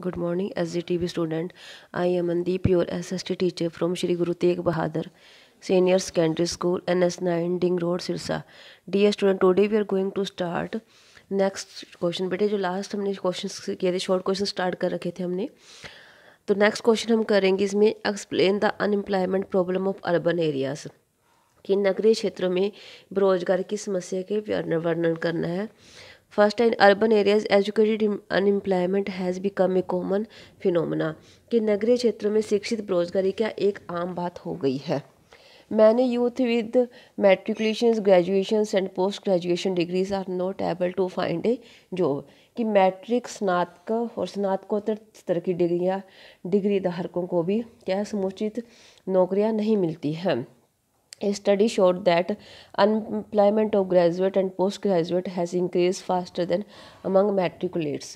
Good morning S G T V student I am Mandeep your S S T teacher from Shri Guru Tegh Bahadur Senior Secondary School N S nine Ding road Sirsa D S student today we are going to start next question बेटे जो last हमने question किए थे short question start कर रखे थे हमने तो नेक्स्ट क्वेश्चन हम करेंगे इसमें explain the unemployment problem of urban areas कि नगरीय क्षेत्रों में बेरोजगारी की समस्या के वर्णन करना है first in urban areas educated unemployment has become a common phenomena कि नगरीय क्षेत्रों में शिक्षित बेरोजगारी क्या एक आम बात हो गई है many youth with matriculation graduation and post graduation degrees are not able to find a job कि मैट्रिक स्नातक और स्नातकोत्तर स्तर की डिग्रियाँ डिग्री धारकों को भी क्या समुचित नौकरियाँ नहीं मिलती हैं A study showed that unemployment of graduate and postgraduate has increased faster than among matriculates.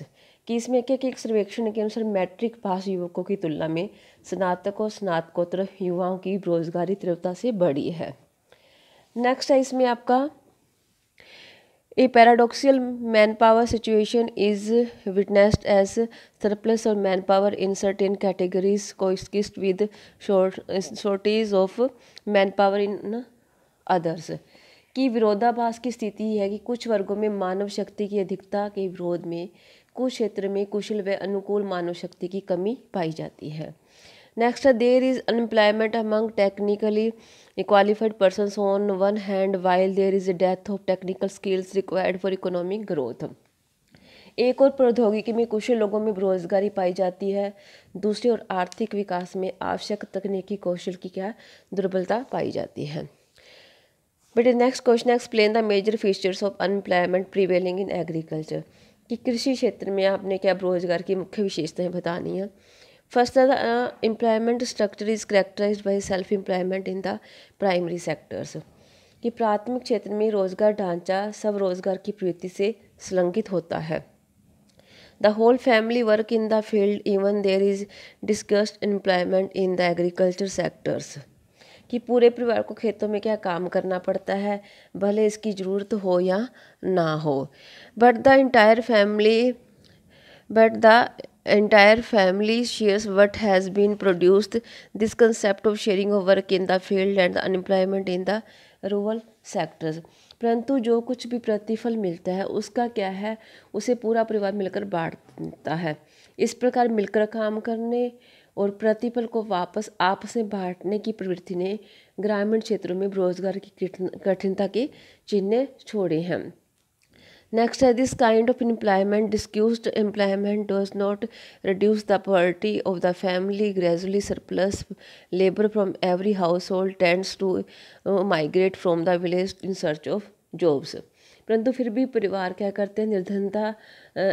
कि इसमें क्या कि एक सर्वेक्षण के अनुसार मैट्रिक पास युवकों की तुलना में स्नातक और स्नातकोत्तर युवाओं की रोजगारी तीव्रता से बढ़ी है नेक्स्ट है इसमें आपका a paradoxical manpower situation is witnessed as surplus और manpower in certain categories coexist with shortage of manpower in others की विरोधाभास की स्थिति है कि कुछ वर्गों में मानव शक्ति की अधिकता के विरोध में कुछ क्षेत्र में कुशल व अनुकूल मानव शक्ति की कमी पाई जाती है next there is unemployment among technically qualified persons on one hand while there is a डेथ of technical skills required for economic growth एक और प्रौद्योगिकी में कुशल लोगों में बेरोजगारी पाई जाती है दूसरी और आर्थिक विकास में आवश्यक तकनीकी कौशल की क्या दुर्बलता पाई जाती है but next question explain the major features of unemployment prevailing in agriculture कि कृषि क्षेत्र में आपने क्या बेरोजगार की मुख्य विशेषताएं बतानी है First, the uh, employment structure is characterized by self-employment in the primary sectors. कि प्राथमिक क्षेत्र में रोजगार ढांचा सब रोजगार की प्रवृत्ति से संलंकित होता है the whole family work in the field even there is disguised employment in the agriculture sectors कि पूरे परिवार को खेतों में क्या काम करना पड़ता है भले इसकी ज़रूरत हो या ना हो but the entire family but the entire family shares what has been produced this concept of sharing of work in the field and the unemployment in the rural sectors परंतु जो कुछ भी प्रतिफल मिलता है उसका क्या है उसे पूरा परिवार मिलकर बांटता है इस प्रकार मिलकर काम करने और प्रतिफल को वापस आपस में बांटने की प्रवृत्ति ने ग्रामीण क्षेत्रों में रोजगार की कठिनता के चिन्ह छोड़े हैं नेक्स्ट है this kind of employment disguised employment does not reduce the poverty of the family gradually surplus labour from every household tends to migrate from the village in search of jobs परंतु फिर भी परिवार क्या करते हैं निर्धनता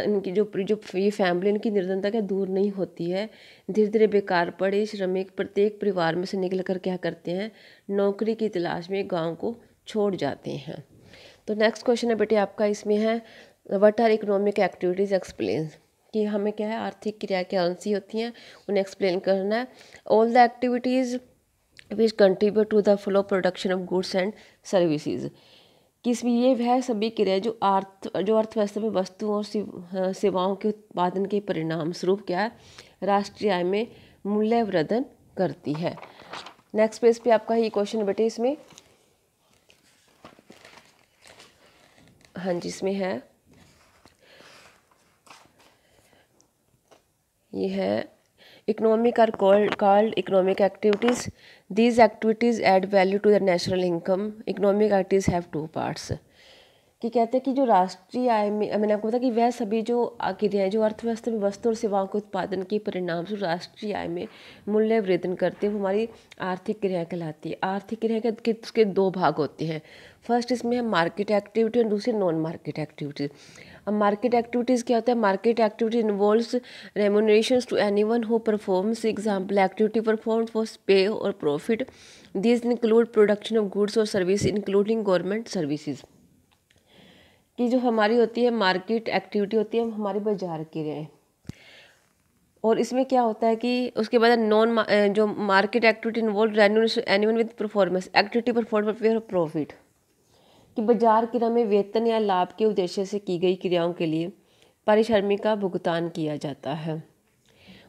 इनकी जो जो ये फैमिली इनकी निर्धनता क्या दूर नहीं होती है धीरे धीरे बेकार पड़े श्रमिक प्रत्येक परिवार में से निकल कर क्या करते हैं नौकरी की तलाश में गांव को छोड़ जाते हैं तो नेक्स्ट क्वेश्चन है बेटे आपका इसमें है what are economic activities explain कि हमें क्या है आर्थिक क्रिया क्या सी होती हैं उन्हें एक्सप्लेन करना है all the activities which contribute to the flow production of goods and services कि इसमें ये वह सभी क्रिया जो अर्थ जो अर्थव्यवस्था में वस्तुओं और हाँ, सेवाओं के उत्पादन के परिणाम स्वरूप क्या है राष्ट्रीय आय में मूल्यवर्धन करती है नेक्स्ट पेज पे आपका ये क्वेश्चन बेटे इसमें हाँ जी इसमें है ये है economic are called called economic activities these activities add value to the national income economic activities have two parts कि कहते हैं कि जो राष्ट्रीय आय में मैंने आपको बताया कि वह सभी जो क्रियाएँ जो अर्थव्यवस्था में वस्तु और सेवाओं के उत्पादन के परिणाम से राष्ट्रीय आय में मूल्य वृद्धन करते वो हमारी आर्थिक क्रियाएँ कहलाती है आर्थिक क्रिया के उसके दो भाग होते हैं फर्स्ट इसमें है मार्केट एक्टिविटी और दूसरी नॉन मार्केट एक्टिविटीज अब मार्केट एक्टिविटीज़ क्या होता है market activity involves remuneration to anyone who performs example activity perform for pay और profit this include production of goods और सर्विस इंक्लूडिंग गवर्नमेंट सर्विसेज कि जो हमारी होती है मार्केट एक्टिविटी होती है हमारे बाजार के लिए और इसमें क्या होता है कि उसके बाद नॉन जो market activity involve animal with performance activity perform for profit कि बाजार किरा में वेतन या लाभ के उद्देश्य से की गई क्रियाओं के लिए पारिश्रमिक का भुगतान किया जाता है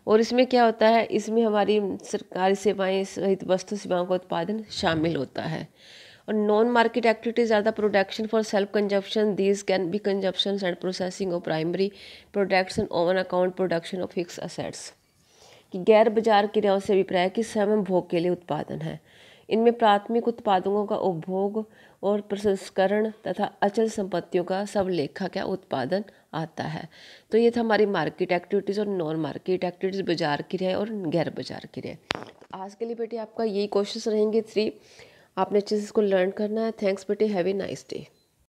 और इसमें क्या होता है इसमें हमारी सरकारी सेवाएं सहित वस्तु सेवाओं का उत्पादन शामिल होता है और non market activities are the production for self consumption these can be consumption and processing of primary products and on account production of fix assets कि गैर बाजार क्रियाओं से अभिप्राय कि स्वयं भोग के लिए उत्पादन है इनमें प्राथमिक उत्पादों का उपभोग और प्रसंस्करण तथा अचल संपत्तियों का सब लेखा क्या उत्पादन आता है तो ये था हमारी मार्केट एक्टिविटीज़ और नॉन मार्केट एक्टिविटीज़ बाजार की रहे और गैर बाजार की रहे तो आज के लिए बेटे आपका यही क्वेश्चन रहेंगे थ्री आपने अच्छे से इसको लर्न करना है थैंक्स बेटे हैवी नाइस डे